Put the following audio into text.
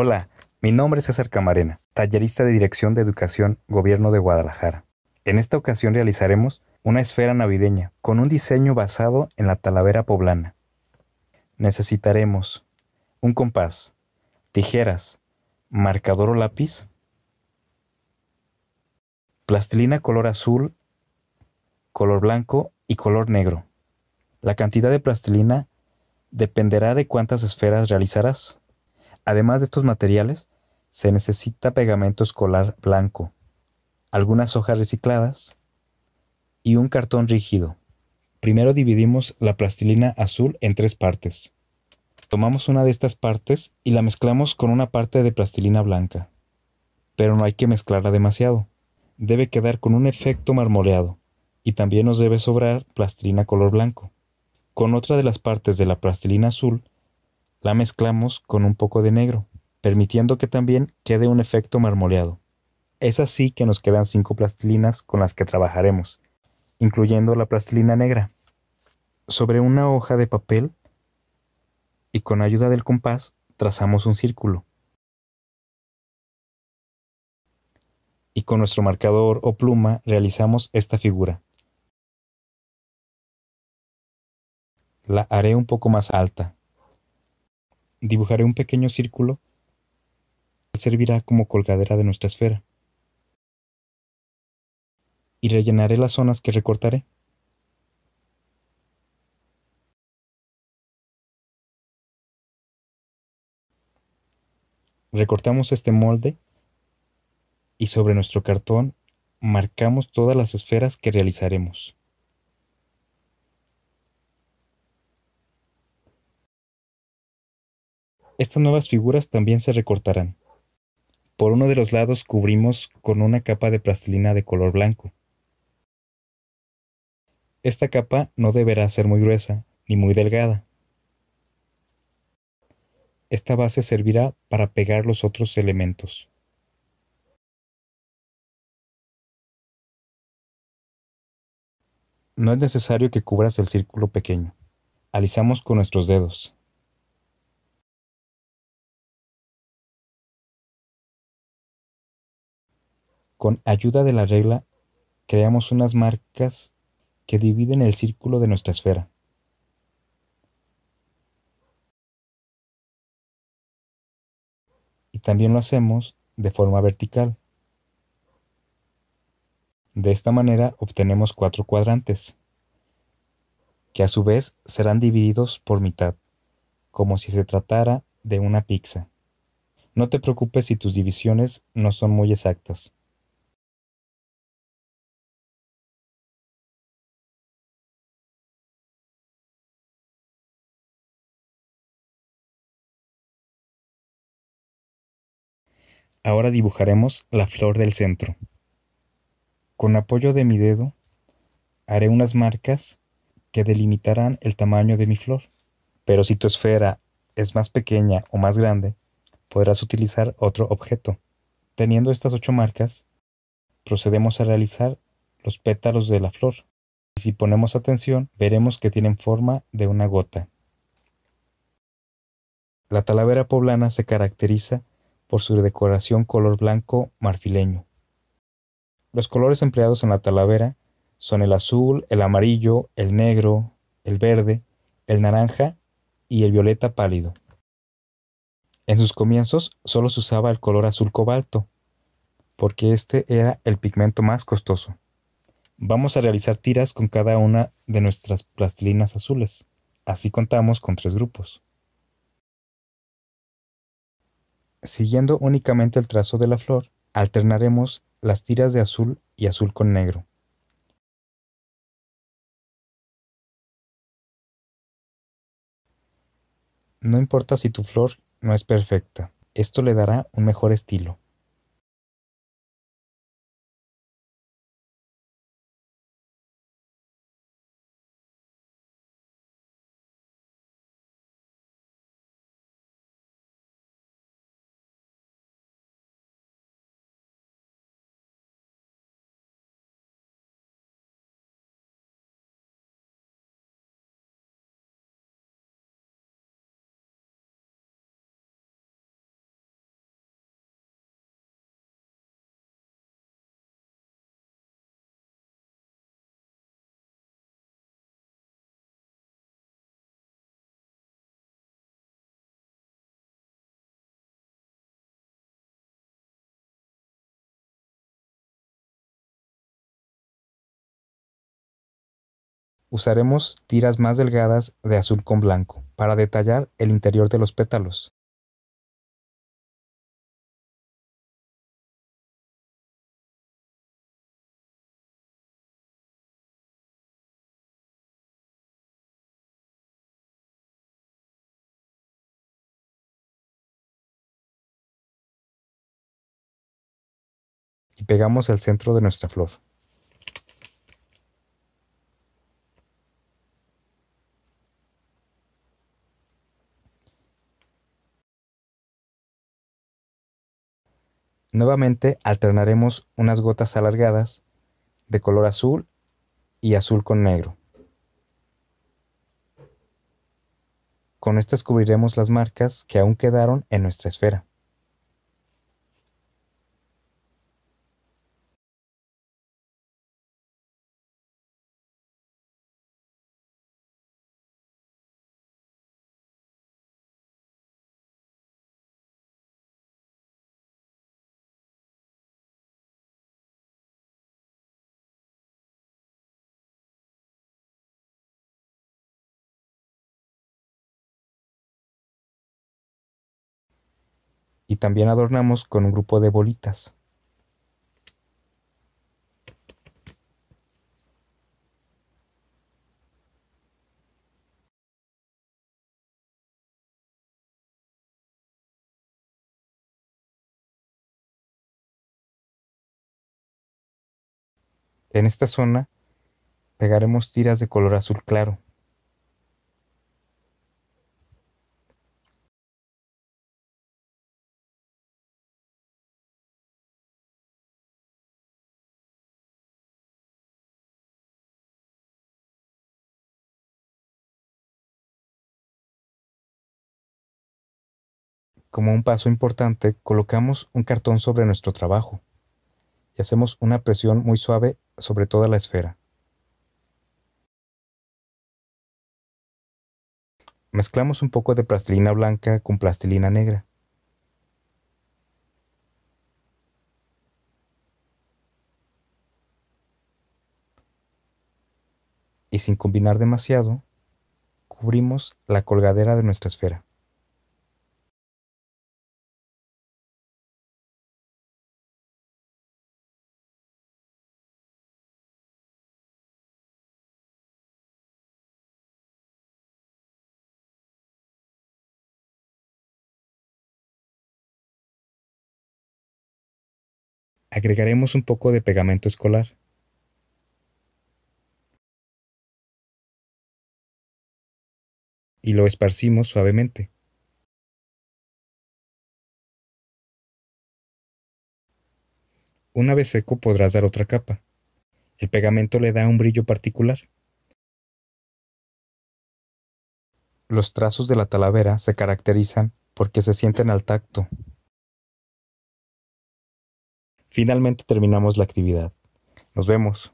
Hola, mi nombre es César Camarena, tallerista de Dirección de Educación, Gobierno de Guadalajara. En esta ocasión realizaremos una esfera navideña con un diseño basado en la talavera poblana. Necesitaremos un compás, tijeras, marcador o lápiz, plastilina color azul, color blanco y color negro. La cantidad de plastilina dependerá de cuántas esferas realizarás. Además de estos materiales, se necesita pegamento escolar blanco, algunas hojas recicladas y un cartón rígido. Primero dividimos la plastilina azul en tres partes. Tomamos una de estas partes y la mezclamos con una parte de plastilina blanca. Pero no hay que mezclarla demasiado. Debe quedar con un efecto marmoleado y también nos debe sobrar plastilina color blanco. Con otra de las partes de la plastilina azul la mezclamos con un poco de negro, permitiendo que también quede un efecto marmoleado. Es así que nos quedan cinco plastilinas con las que trabajaremos, incluyendo la plastilina negra. Sobre una hoja de papel y con ayuda del compás trazamos un círculo. Y con nuestro marcador o pluma realizamos esta figura. La haré un poco más alta, dibujaré un pequeño círculo que servirá como colgadera de nuestra esfera. Y rellenaré las zonas que recortaré. Recortamos este molde y sobre nuestro cartón marcamos todas las esferas que realizaremos. Estas nuevas figuras también se recortarán. Por uno de los lados cubrimos con una capa de plastilina de color blanco. Esta capa no deberá ser muy gruesa ni muy delgada. Esta base servirá para pegar los otros elementos. No es necesario que cubras el círculo pequeño. Alisamos con nuestros dedos. Con ayuda de la regla, creamos unas marcas que dividen el círculo de nuestra esfera. Y también lo hacemos de forma vertical. De esta manera obtenemos cuatro cuadrantes, que a su vez serán divididos por mitad, como si se tratara de una pizza. No te preocupes si tus divisiones no son muy exactas. Ahora dibujaremos la flor del centro. Con apoyo de mi dedo, haré unas marcas que delimitarán el tamaño de mi flor. Pero si tu esfera es más pequeña o más grande, podrás utilizar otro objeto. Teniendo estas ocho marcas, procedemos a realizar los pétalos de la flor. Y si ponemos atención, veremos que tienen forma de una gota. La talavera poblana se caracteriza por su decoración color blanco marfileño. Los colores empleados en la talavera son el azul, el amarillo, el negro, el verde, el naranja y el violeta pálido. En sus comienzos solo se usaba el color azul cobalto, porque este era el pigmento más costoso. Vamos a realizar tiras con cada una de nuestras plastilinas azules. Así contamos con tres grupos. Siguiendo únicamente el trazo de la flor, alternaremos las tiras de azul y azul con negro. No importa si tu flor no es perfecta, esto le dará un mejor estilo. Usaremos tiras más delgadas de azul con blanco para detallar el interior de los pétalos. y pegamos el centro de nuestra flor. Nuevamente alternaremos unas gotas alargadas de color azul y azul con negro. Con estas cubriremos las marcas que aún quedaron en nuestra esfera. y también adornamos con un grupo de bolitas. En esta zona pegaremos tiras de color azul claro. Como un paso importante, colocamos un cartón sobre nuestro trabajo y hacemos una presión muy suave sobre toda la esfera. Mezclamos un poco de plastilina blanca con plastilina negra. Y sin combinar demasiado, cubrimos la colgadera de nuestra esfera. Agregaremos un poco de pegamento escolar. Y lo esparcimos suavemente. Una vez seco podrás dar otra capa. El pegamento le da un brillo particular. Los trazos de la talavera se caracterizan porque se sienten al tacto, Finalmente terminamos la actividad. Nos vemos.